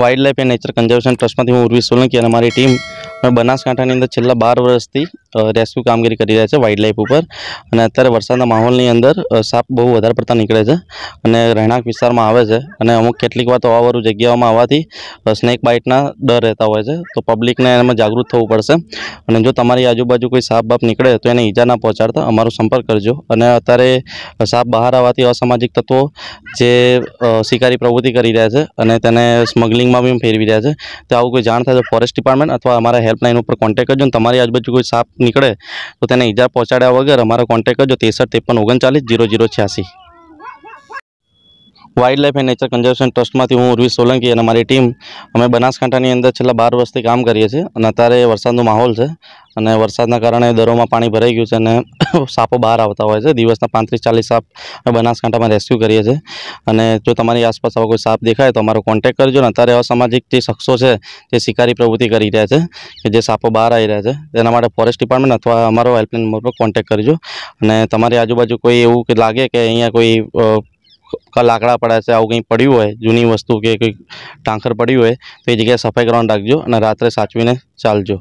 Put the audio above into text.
wild life and nature conservation ટ્રસ્ટમાંથી હું ઉર્વી સોલંકી અને મારી ટીમ બનાસકાંઠાની અંદર છેલ્લા બાર વર્ષથી રેસ્ક્યુ કામગીરી કરી રહ્યા છે વાઇલ્ડ લાઇફ ઉપર અને અત્યારે વરસાદના માહોલની અંદર સાપ બહુ વધારે પડતા નીકળે છે અને રહેણાંક વિસ્તારમાં આવે છે અને અમુક કેટલીક વાર તો આવાવાળું જગ્યાઓમાં આવવાથી સ્નેક બાઇટના ડર રહેતા હોય છે તો પબ્લિકને એમાં જાગૃત થવું પડશે અને જો તમારી આજુબાજુ કોઈ સાપ બાપ નીકળે તો એને ઈજા ના પહોંચાડતા અમારો સંપર્ક કરજો અને અત્યારે સાપ બહાર આવવાથી અસામાજિક તત્વો જે શિકારી પ્રવૃત્તિ કરી રહ્યા છે અને તેને સ્મગલિંગમાં બી ફેરવી રહ્યા છે તો આવું કોઈ જાણ થાય તો ફોરેસ્ટ ડિપાર્ટમેન્ટ અથવા અમારા હેલ્પલાઇન ઉપર કોન્ટેક કરજો અને તમારી આજુબાજુ કોઈ સાપ નીકળે તો તેને ઈજા પહોંચાડ્યા વગર અમારો કોન્ટેક કરજો તેસઠ ત્રેપન ઓગણચાલીસ જીરો જીરો છ્યાસી wild life and nature conservation ટ્રસ્ટમાંથી હું ઉર્વી સોલંકી અને મારી ટીમ અમે બનાસકાંઠાની અંદર છેલ્લા બાર વર્ષથી કામ કરીએ છીએ અને અત્યારે વરસાદનો માહોલ છે અને વરસાદના કારણે દરોમાં પાણી ભરાઈ ગયું છે અને સાપો બહાર આવતા હોય છે દિવસના પાંત્રીસ ચાલીસ સાપ અમે બનાસકાંઠામાં રેસ્ક્યુ કરીએ છીએ અને જો તમારી આસપાસ આવો કોઈ સાપ દેખાય તો અમારો કોન્ટેક કરજો ને અત્યારે અસામાજિક જે શખ્સો છે જે શિકારી પ્રવૃત્તિ કરી રહ્યા છે કે જે સાપો બહાર આવી રહ્યા છે તેના માટે ફોરેસ્ટ ડિપાર્ટમેન્ટ અથવા અમારો હેલ્પલાઇન નંબર પર કોન્ટેક કરજો અને તમારી આજુબાજુ કોઈ એવું કે લાગે કે અહીંયા કોઈ લાકડા પડ્યા છે આવું કંઈ પડ્યું હોય જૂની વસ્તુ કે કંઈક ટાંકર પડ્યું હોય તો એ જગ્યાએ સફાઈ કરવાનું રાખજો અને રાત્રે સાચવીને ચાલજો